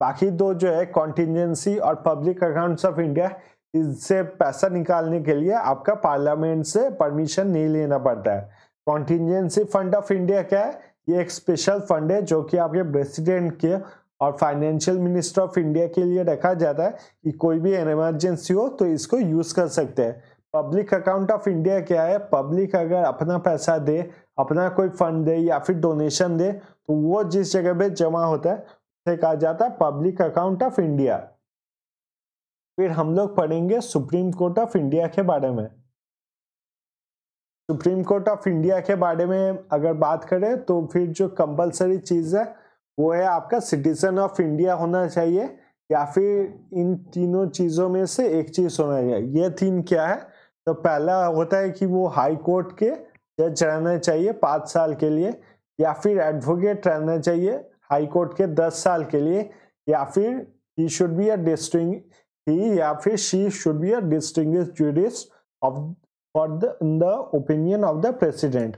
बाकी दो जो है कॉन्टीजेंसी और पब्लिक अकाउंट्स ऑफ इंडिया इससे पैसा निकालने के लिए आपका पार्लियामेंट से परमिशन नहीं लेना पड़ता है कॉन्टीजेंसी फंड ऑफ इंडिया क्या है ये एक स्पेशल फंड है जो कि आपके प्रेसिडेंट के और फाइनेंशियल मिनिस्टर ऑफ इंडिया के लिए रखा जाता है कि कोई भी इमरजेंसी हो तो इसको यूज़ कर सकते हैं पब्लिक अकाउंट ऑफ इंडिया क्या है पब्लिक अगर अपना पैसा दे अपना कोई फंड दे या फिर डोनेशन दे तो वो जिस जगह पे जमा होता है उसे कहा जाता है पब्लिक अकाउंट ऑफ इंडिया फिर हम लोग पढ़ेंगे सुप्रीम कोर्ट ऑफ इंडिया के बारे में सुप्रीम कोर्ट ऑफ इंडिया के बारे में अगर बात करें तो फिर जो कंपल्सरी चीज़ है वो है आपका सिटीजन ऑफ इंडिया होना चाहिए या फिर इन तीनों चीज़ों में से एक चीज़ होना चाहिए ये तीन क्या है तो पहला होता है कि वो हाई कोर्ट के जज रहना चाहिए पाँच साल के लिए या फिर एडवोकेट रहना चाहिए हाई कोर्ट के दस साल के लिए या फिर he should be a distinguished he या फिर she should be a distinguished jurist of for the in the opinion of the president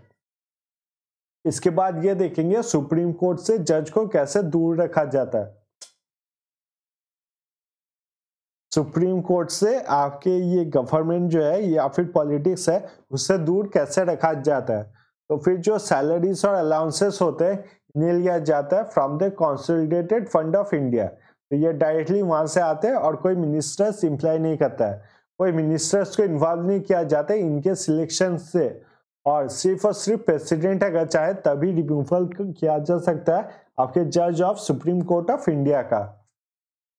इसके बाद ये देखेंगे सुप्रीम कोर्ट से जज को कैसे दूर रखा जाता है सुप्रीम कोर्ट से आपके ये गवर्नमेंट जो है या फिर पॉलिटिक्स है उससे दूर कैसे रखा जाता है तो फिर जो सैलरीज और अलाउंसेस होते हैं इन्हें लिया जाता है from the consolidated fund of India तो ये डायरेक्टली वहां से आते हैं और कोई मिनिस्टर्स इंप्लाई नहीं करता है कोई मिनिस्टर्स को इन्वॉल्व नहीं किया जाता है इनके सिलेक्शन से और सिर्फ और सिर्फ प्रेसिडेंट अगर चाहे तभी रिमूवल किया जा सकता है आपके जज of supreme court of India का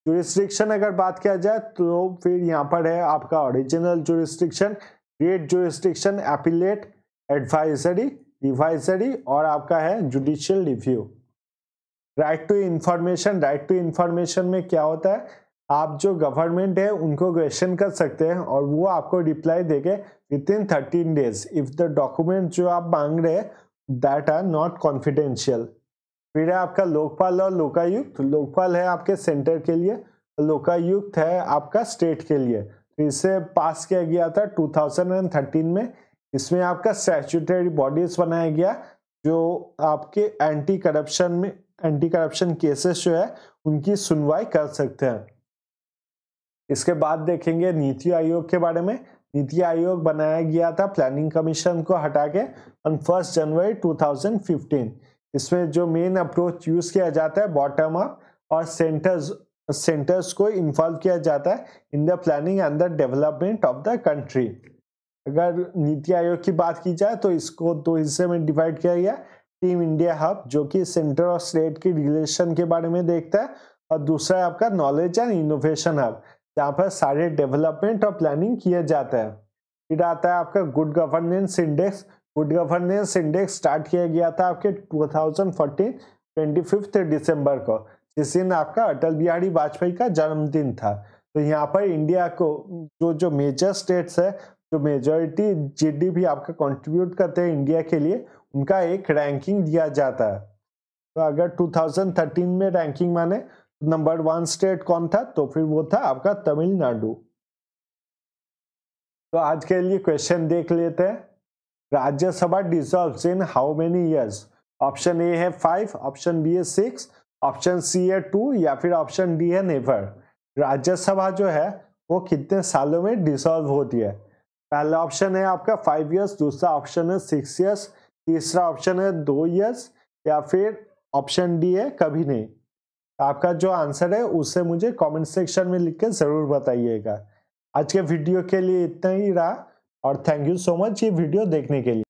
जुरिस्ट्रिक्शन अगर बात किया जाए तो फिर यहाँ पर है आपका original jurisdiction great jurisdiction appellate advisory revisory और आपका है judicial review right to information right to information में क्या होता है आप जो गवर्नमेंट है उनको क्वेश्चन कर सकते हैं और वो आपको रिप्लाई देंगे within thirteen days if the document जो आप मांग रहे हैं दैट आर नॉट कॉन्फिडेंशियल फिर है आपका लोकपाल और लोकायुक्त तो लोकपाल है आपके सेंटर के लिए तो लोकायुक्त है आपका स्टेट के लिए तो इसे पास किया गया था 2013 में इसमें आपका स्टैचूटरी बॉडीज बनाया गया जो आपके एंटी करप्शन में एंटी करप्शन केसेस जो है उनकी सुनवाई कर सकते हैं इसके बाद देखेंगे नीति आयोग के बारे में नीति आयोग बनाया गया था प्लानिंग कमीशन को हटा के ऑन फर्स्ट जनवरी 2015 इसमें जो मेन अप्रोच यूज किया जाता है बॉटम अप और सेंटर्स सेंटर्स को इन्वॉल्व किया जाता है in the planning and the development of the country अगर नीति आयोग की बात की जाए तो इसको दो हिस्से में डिवाइड किया गया टीम इंडिया हब जो कि सेंटर और स्टेट के रिलेशन के बारे में देखता है और दूसरा है आपका नॉलेज एंड इनोवेशन हब जहाँ पर सारे डेवलपमेंट और प्लानिंग किया जाता है फिर आता है आपका good governance index good governance index start किया गया था आपके 2014 25 दिसंबर को जिस दिन आपका अटल बिहारी वाजपेयी का जन्मदिन था तो यहाँ पर इंडिया को जो जो मेजर स्टेट्स है जो मेजोरिटी जीडीपी आपका कंट्रीब्यूट करते हैं इंडिया के लिए उनका एक रैंकिंग दिया जाता है तो अगर 2013 में रैंकिंग माने नंबर वन स्टेट कौन था तो फिर वो था आपका तमिलनाडु तो आज के लिए क्वेश्चन देख लेते हैं Rajya Sabha dissolve in how many years option A है फाइव ऑप्शन बी है सिक्स ऑप्शन सी है टू या फिर ऑप्शन डी है नेवर राज्यसभा जो है वो कितने सालों में डिसॉल्व होती है पहला ऑप्शन है आपका फाइव ईयर्स दूसरा ऑप्शन है सिक्स ईयर्स तीसरा ऑप्शन है दो ईयर्स या फिर ऑप्शन डी है कभी नहीं आपका जो आंसर है उसे मुझे कमेंट सेक्शन में लिख के ज़रूर बताइएगा आज के वीडियो के लिए इतना ही रहा और थैंक यू सो मच ये वीडियो देखने के लिए